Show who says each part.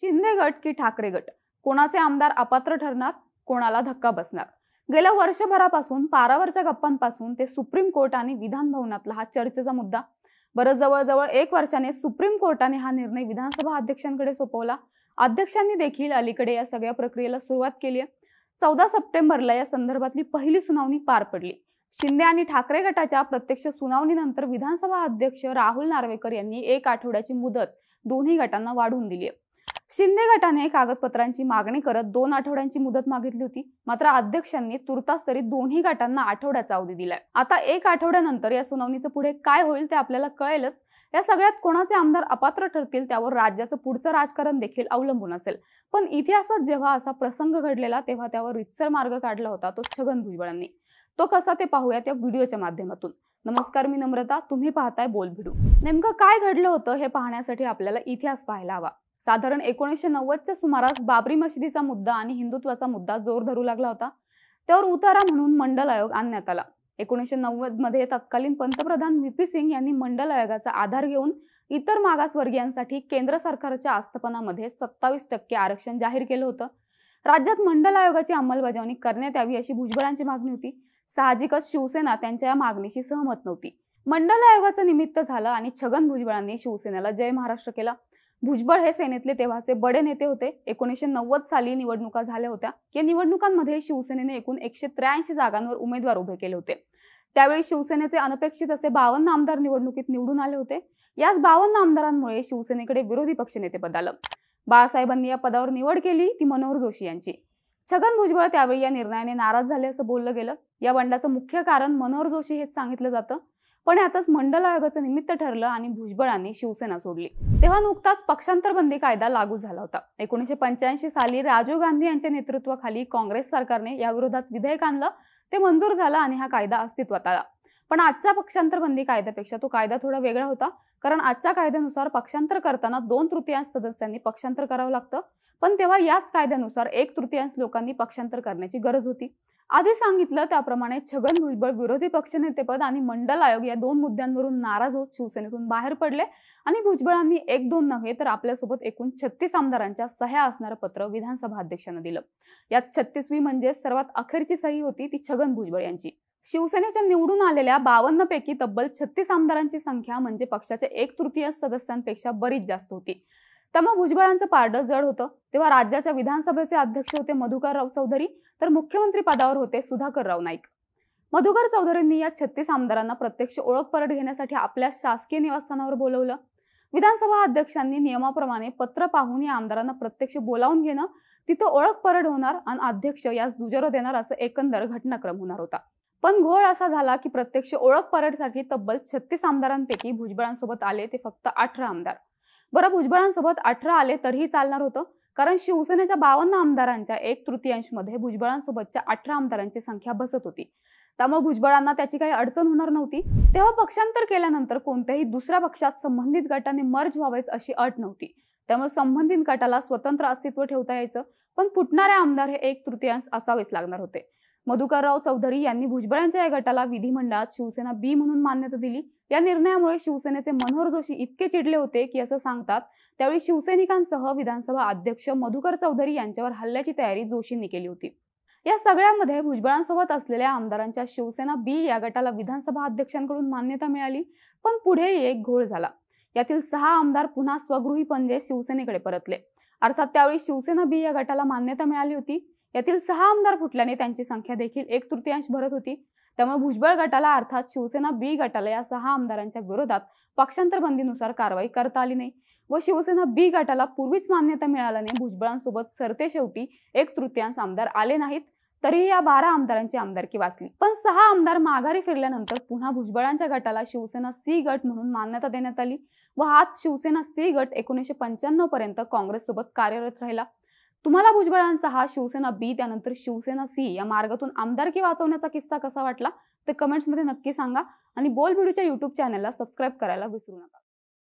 Speaker 1: शिंदे गट की ठाकरे गट कोणाचे आमदार अपात्र ठरणार कोणाला धक्का बसणार गेल्या वर्षभरापासून पारावरच्या गप्पांपासून ते सुप्रीम कोर्ट आणि विधान भवनातला हा चर्चेचा मुद्दा बरं जवळजवळ एक वर्षाने सुप्रीम कोर्टाने हा निर्णय विधानसभा अध्यक्षांकडे सोपवला अध्यक्षांनी देखील अलीकडे या सगळ्या प्रक्रियेला सुरुवात केली आहे चौदा सप्टेंबरला या संदर्भातली पहिली सुनावणी पार पडली शिंदे आणि ठाकरे गटाच्या प्रत्यक्ष सुनावणीनंतर विधानसभा अध्यक्ष राहुल नार्वेकर यांनी एक आठवड्याची मुदत दोन्ही गटांना वाढवून दिली आहे शिंदे गटाने कागदपत्रांची मागणी करत दोन आठवड्यांची मुदत मागितली होती मात्र अध्यक्षांनी तुर्तास तरी दोन्ही गटांना आठवड्याचा अवधी दिलाय आता एक आठवड्यानंतर या सुनावणीचं पुढे काय होईल ते आपल्याला कळेलच या सगळ्यात कोणाचे आमदार अपात्र ठरतील त्यावर राज्याचं पुढचं राजकारण देखील अवलंबून असेल पण इतिहासात जेव्हा असा प्रसंग घडलेला तेव्हा त्यावर रितसर मार्ग काढला होता तो छगन भुजबळांनी तो कसा ते पाहूया त्या व्हिडिओच्या माध्यमातून नमस्कार मी नम्रता तुम्ही पाहताय बोल भिडू नेमकं काय घडलं होतं हे पाहण्यासाठी आपल्याला इतिहास पाहायला हवा साधारण एकोणीसशे नव्वदच्या सुमारास बाबरी मशिदीचा मुद्दा आणि हिंदुत्वाचा मुद्दा जोर धरू लागला होता त्यावर उतारा म्हणून मंडल आयोग आणण्यात आला एकोणीसशे नव्वद मध्ये तत्कालीन पंतप्रधान व्ही पी सिंग यांनी मंडल आयोगाचा आधार घेऊन इतर मागासवर्गीयांसाठी केंद्र सरकारच्या आस्थापनामध्ये सत्तावीस टक्के आरक्षण जाहीर केलं होतं राज्यात मंडल आयोगाची अंमलबजावणी करण्यात यावी अशी भुजबळांची मागणी होती साहजिकच शिवसेना त्यांच्या या मागणीशी सहमत नव्हती मंडल आयोगाचं निमित्त झालं आणि छगन भुजबळांनी शिवसेनेला जय महाराष्ट्र केला भुजबळ हे सेनेतले तेव्हाचे बडे नेते होते एकोणीसशे नव्वद साली निवडणुका झाल्या होत्या या निवडणुकांमध्ये शिवसेनेने एकूण एकशे त्र्याऐंशी जागांवर उमेदवार उभे केले होते त्यावेळी शिवसेनेचे अनपेक्षित असे बावन्न आमदार निवडणुकीत निवडून आले होते याच बावन्न आमदारांमुळे शिवसेनेकडे विरोधी पद आलं बाळासाहेबांनी या पदावर निवड केली ती मनोहर जोशी यांची छगन भुजबळ त्यावेळी या निर्णयाने नाराज झाले असं बोललं गेलं या बंडाचं मुख्य कारण मनोहर जोशी हेच सांगितलं जातं पण यातच मंडल आयोगाचं निमित्त ठरलं आणि भुजबळांनी शिवसेना सोडली तेव्हा नुकताच पक्षांतर बंदी कायदा लागू झाला होता एकोणीसशे पंच्याऐंशी साली राजीव गांधी यांच्या नेतृत्वाखाली काँग्रेस सरकारने या विरोधात विधेयक आणलं ते मंजूर झालं आणि हा कायदा अस्तित्वात आला पण आजच्या पक्षांतर बंदी कायद्यापेक्षा तो कायदा थोडा वेगळा होता कारण आजच्या कायद्यानुसार पक्षांतर करताना दोन तृतीयांश सदस्यांनी पक्षांतर करावं लागतं पण तेव्हा याच कायद्यानुसार एक तृतीयांश लोकांनी पक्षांतर करण्याची गरज होती आधी सांगितलं त्याप्रमाणे छगन भुजबळ विरोधी पक्षनेतेपद आणि मंडल आयोग या दोन मुद्द्यांवरून नाराज होत शिवसेनेतून बाहेर पडले आणि भुजबळांनी एक दोन नव्हे तर आपल्यासोबत एकूण छत्तीस आमदारांच्या सह्या असणारं पत्र विधानसभा अध्यक्षांना दिलं यात छत्तीसवी म्हणजे सर्वात अखेरची सही होती ती छगन भुजबळ यांची शिवसेनेच्या निवडून आलेल्या बावन्न पैकी तब्बल छत्तीस आमदारांची संख्या म्हणजे पक्षाच्या एक तृतीय सदस्यांपेक्षा बरीच जास्त होती त्यामुळे भुजबळांचं पारडं जड होतं तेव्हा राज्याच्या विधानसभेचे अध्यक्ष होते मधुकर राव चौधरी तर मुख्यमंत्री पदावर होते सुधाकर राव नाईक मधुकर चौधरींनी या छत्तीस आमदारांना प्रत्यक्ष ओळख परत घेण्यासाठी आपल्या शासकीय निवासस्थानावर बोलवलं विधानसभा अध्यक्षांनी नियमाप्रमाणे पत्र पाहून या आमदारांना प्रत्यक्ष बोलावून घेणं तिथं ओळख परड होणार आणि अध्यक्ष यास दुजोरा देणार असं एकंदर घटनाक्रम होणार होता पण घोळ असा झाला की प्रत्यक्ष ओळख परडसाठी तब्बल छत्तीस आमदारांपैकी भुजबळांसोबत आले ते फक्त अठरा आमदार बरं भुजबळांसोबत अठरा आले तरीही चालणार होतं कारण शिवसेनेच्या बावन्न आमदारांच्या एक मध्ये भुजबळांसोबतच्या अठरा आमदारांची संख्या बसत होती त्यामुळे भुजबळांना त्याची काही अडचण होणार नव्हती तेव्हा पक्षांतर केल्यानंतर कोणत्याही दुसऱ्या पक्षात संबंधित गटाने मर्ज व्हावेच अशी अट नव्हती त्यामुळे संबंधित गटाला स्वतंत्र अस्तित्व ठेवता यायचं पण फुटणारे आमदार हे एक तृतीयांश असावेच लागणार होते मधुकरराव चौधरी यांनी भुजबळांच्या या गटाला विधिमंडळात शिवसेना बी म्हणून मान्यता दिली या निर्णयामुळे शिवसेनेचे मनोहर जोशी इतके चिडले होते की असं सांगतात त्यावेळी शिवसैनिकांसह विधानसभा अध्यक्ष मधुकर चौधरी यांच्यावर हल्ल्याची तयारी जोशींनी केली होती या सगळ्यामध्ये भुजबळांसोबत असलेल्या आमदारांच्या शिवसेना बी या गटाला विधानसभा अध्यक्षांकडून मान्यता मिळाली पण पुढे एक घोळ झाला यातील सहा आमदार पुन्हा स्वगृही पंजे शिवसेनेकडे परतले अर्थात त्यावेळी शिवसेना बी या गटाला मान्यता मिळाली होती यातील सहा आमदार फुटल्याने त्यांची संख्या देखील एक तृतीयांश भरत होती त्यामुळे भुजबळ गटाला अर्थात शिवसेना बी गटाला या सहा आमदारांच्या विरोधात पक्षांतर बंदीनुसार कारवाई करता आली नाही व शिवसेना बी गटाला पूर्वीच मान्यता मिळाल्याने भुजबळांसोबत सरते शेवटी एक तृतीयांश आमदार आले नाहीत तरीही या बारा आमदारांची आमदारकी वाचली पण सहा आमदार माघारी फिरल्यानंतर पुन्हा भुजबळांच्या गटाला शिवसेना सी गट म्हणून मान्यता देण्यात आली व हाच शिवसेना सी गट एकोणीसशे पंच्याण्णव पर्यंत काँग्रेस सोबत कार्यरत राहिला तुम्हाला भुजबळांचा हा शिवसेना बी त्यानंतर शिवसेना सी या मार्गातून आमदारकी वाचवण्याचा किस्सा कसा वाटला ते कमेंट्स कमेंट्समध्ये नक्की सांगा आणि बोल व्हिडिओच्या युट्यूब चॅनलला सबस्क्राईब करायला विसरू नका